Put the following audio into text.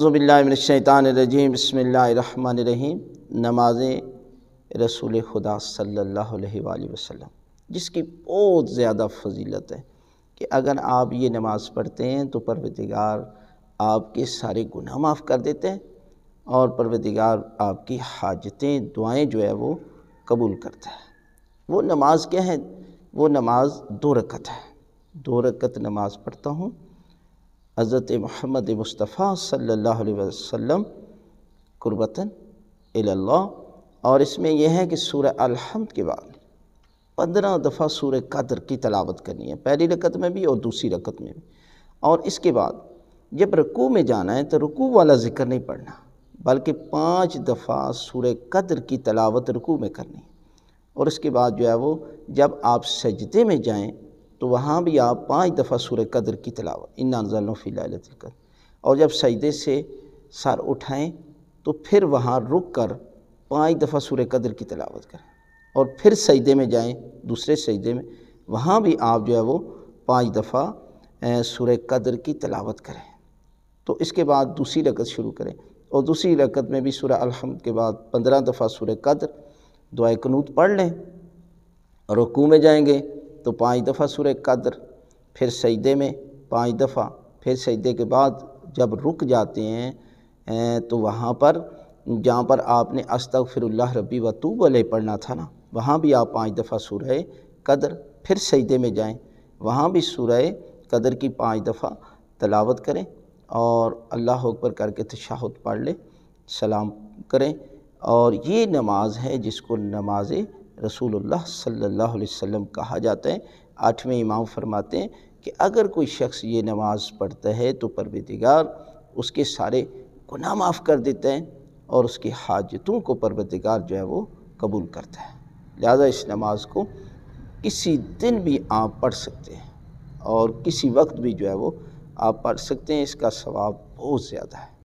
ज़ुबिल्लाशैतानरजीम बसमीम नमाज रसूल खुदा सल्ला वसम जिसकी बहुत ज़्यादा फजीलत है कि अगर आप ये नमाज़ पढ़ते हैं तो परवदिगार आपके सारे गुनाह माफ़ कर देते हैं और परवदिगार आपकी हाजतें दुआएँ जो है वो कबूल करता है वो नमाज़ क्या है वो नमाज़ दो रकत है दो रकत नमाज़ पढ़ता हूँ हज़रत महमद मुस्तफ़ा सल्लल्लाहु अलैहि वसल्लम कुर्बतन और इसमें यह है कि सूर्य अलहमद के बाद पंद्रह दफ़ा सूर्य कदर की तलावत करनी है पहली रकत में भी और दूसरी रकत में भी और इसके बाद जब रुकू में जाना है तो रुकू वाला ज़िक्र नहीं पढ़ना बल्कि पाँच दफ़ा सूर्य कदर की तलावत रुकू में करनी और इसके बाद जो है वो जब आप सजदे में जाएँ तो वहाँ भी आप पाँच दफ़ा सूर कदर की तलावत लालत कदर और जब सजदे से सर उठाएँ तो फिर वहाँ रुक कर पाँच दफ़ा सूर कदर की तलावत करें और फिर सजदे में जाएँ दूसरे सजदे में वहाँ भी आप जो है वो पाँच दफ़ा सूर कदर की तलावत करें तो इसके बाद दूसरी रकत शुरू करें और दूसरी रकत में भी सूर अलहमद के बाद पंद्रह दफ़ा सूर कदर दुआ कनूत पढ़ लें रुकू में जाएंगे तो पाँच दफ़ा सुर कदर फिर सजदे में पाँच दफ़ा फिर सजदे के बाद जब रुक जाते हैं तो वहाँ पर जहाँ पर आपने फिर रबी वतूब अल पढ़ना था ना वहाँ भी आप पाँच दफ़ा सुर कदर फिर सजदे में जाएँ वहाँ भी सुर कदर की पाँच दफ़ा तलावत करें और अल्लाह अकबर करके तशाहत पढ़ लें सलाम करें और ये नमाज है जिसको नमाज रसूलुल्लाह सल्लल्लाहु अलैहि वसल्लम कहा जाता है आठवें इमाम फरमाते हैं कि अगर कोई शख्स ये नमाज़ पढ़ता है तो परवदिगार उसके सारे गुना माफ़ कर देते हैं और उसकी हाजतों को परवदिगार जो है वो कबूल करता है लिहाजा इस नमाज को किसी दिन भी आप पढ़ सकते हैं और किसी वक्त भी जो है वो आप पढ़ सकते हैं इसका सवाब बहुत ज़्यादा है